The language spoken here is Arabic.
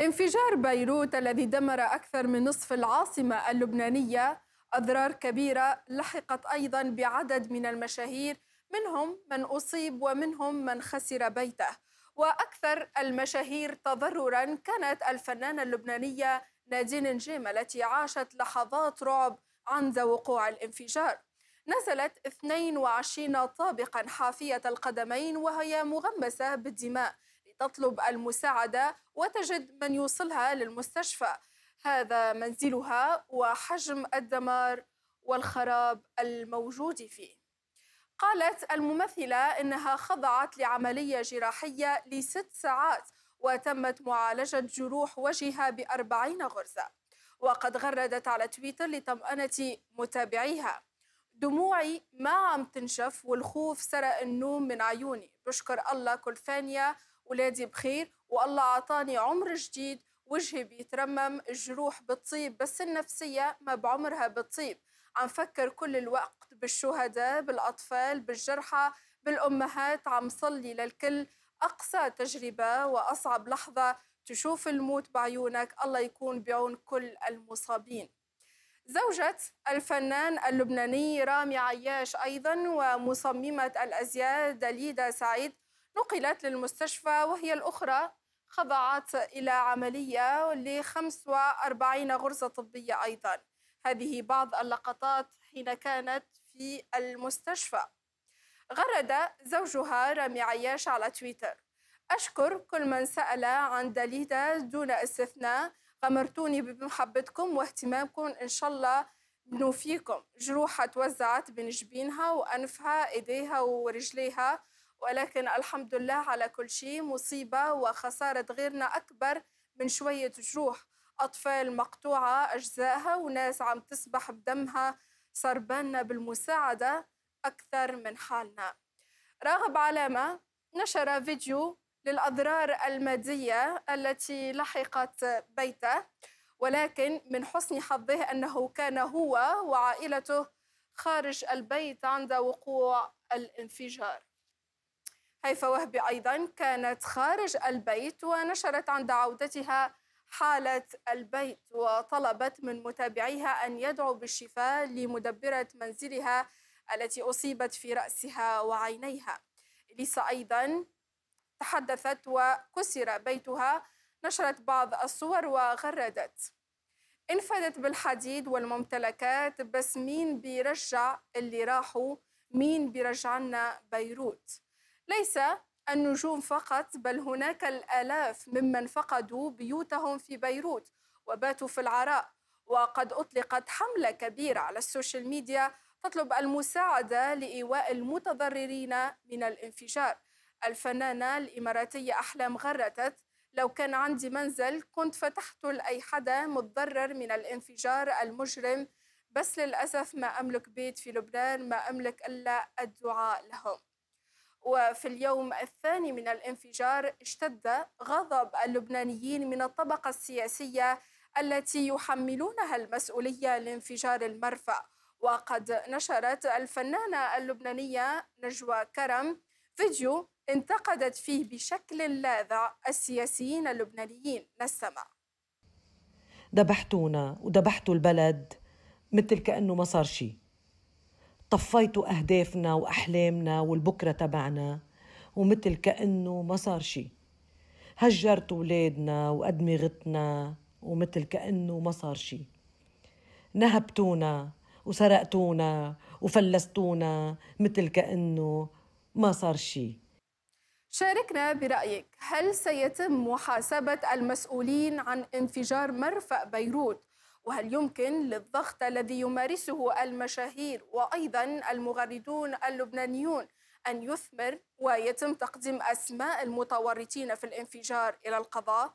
انفجار بيروت الذي دمر أكثر من نصف العاصمة اللبنانية أضرار كبيرة لحقت أيضا بعدد من المشاهير منهم من أصيب ومنهم من خسر بيته وأكثر المشاهير تضررا كانت الفنانة اللبنانية نادين نجيم التي عاشت لحظات رعب عند وقوع الانفجار نزلت 22 طابقا حافية القدمين وهي مغمسة بالدماء تطلب المساعدة وتجد من يوصلها للمستشفى هذا منزلها وحجم الدمار والخراب الموجود فيه قالت الممثلة إنها خضعت لعملية جراحية لست ساعات وتمت معالجة جروح وجهها بأربعين غرزة وقد غردت على تويتر لطمأنة متابعيها دموعي ما عم تنشف والخوف سرق النوم من عيوني بشكر الله كل ثانية ولادي بخير والله عطاني عمر جديد وجهي بيترمم الجروح بتطيب بس النفسية ما بعمرها بتطيب عم فكر كل الوقت بالشهداء بالأطفال بالجرحى بالأمهات عم صلي للكل أقصى تجربة وأصعب لحظة تشوف الموت بعيونك الله يكون بعون كل المصابين زوجة الفنان اللبناني رامي عياش أيضا ومصممة الأزياء دليدا سعيد نقلت للمستشفى وهي الأخرى خضعت إلى عملية ل 45 غرزة طبية أيضا هذه بعض اللقطات حين كانت في المستشفى غرد زوجها رامي عياش على تويتر أشكر كل من سأل عن داليدا دون استثناء غمرتوني بمحبتكم واهتمامكم إن شاء الله نوفيكم جروحها توزعت بين جبينها وأنفها إيديها ورجليها ولكن الحمد لله على كل شيء مصيبة وخسارة غيرنا أكبر من شوية جروح أطفال مقطوعة أجزائها وناس عم تسبح بدمها صار بالنا بالمساعدة أكثر من حالنا راغب علامة نشر فيديو للأضرار المادية التي لحقت بيته ولكن من حسن حظه أنه كان هو وعائلته خارج البيت عند وقوع الانفجار هيفا وهبي أيضا كانت خارج البيت ونشرت عند عودتها حالة البيت وطلبت من متابعيها أن يدعوا بالشفاء لمدبرة منزلها التي أصيبت في رأسها وعينيها إليسا أيضا تحدثت وكسر بيتها نشرت بعض الصور وغردت انفدت بالحديد والممتلكات بس مين بيرجع اللي راحوا مين بيرجعنا بيروت ليس النجوم فقط بل هناك الآلاف ممن فقدوا بيوتهم في بيروت وباتوا في العراء وقد أطلقت حملة كبيرة على السوشيال ميديا تطلب المساعدة لإيواء المتضررين من الانفجار الفنانة الإماراتية أحلام غرتت لو كان عندي منزل كنت فتحته لأي حدا متضرر من الانفجار المجرم بس للأسف ما أملك بيت في لبنان ما أملك إلا الدعاء لهم وفي اليوم الثاني من الانفجار اشتد غضب اللبنانيين من الطبقة السياسية التي يحملونها المسؤولية لانفجار المرفأ وقد نشرت الفنانة اللبنانية نجوى كرم فيديو انتقدت فيه بشكل لاذع السياسيين اللبنانيين نستمع ذبحتونا وذبحتوا البلد مثل كأنه ما صار شيء طفيتوا أهدافنا وأحلامنا والبكرة تبعنا ومثل كأنه ما صار شي هجرتوا ولادنا وأدمغتنا ومثل كأنه ما صار شي نهبتونا وسرقتونا وفلستونا مثل كأنه ما صار شي شاركنا برأيك هل سيتم محاسبة المسؤولين عن انفجار مرفأ بيروت وهل يمكن للضغط الذي يمارسه المشاهير وايضا المغردون اللبنانيون ان يثمر ويتم تقديم اسماء المتورطين في الانفجار الى القضاء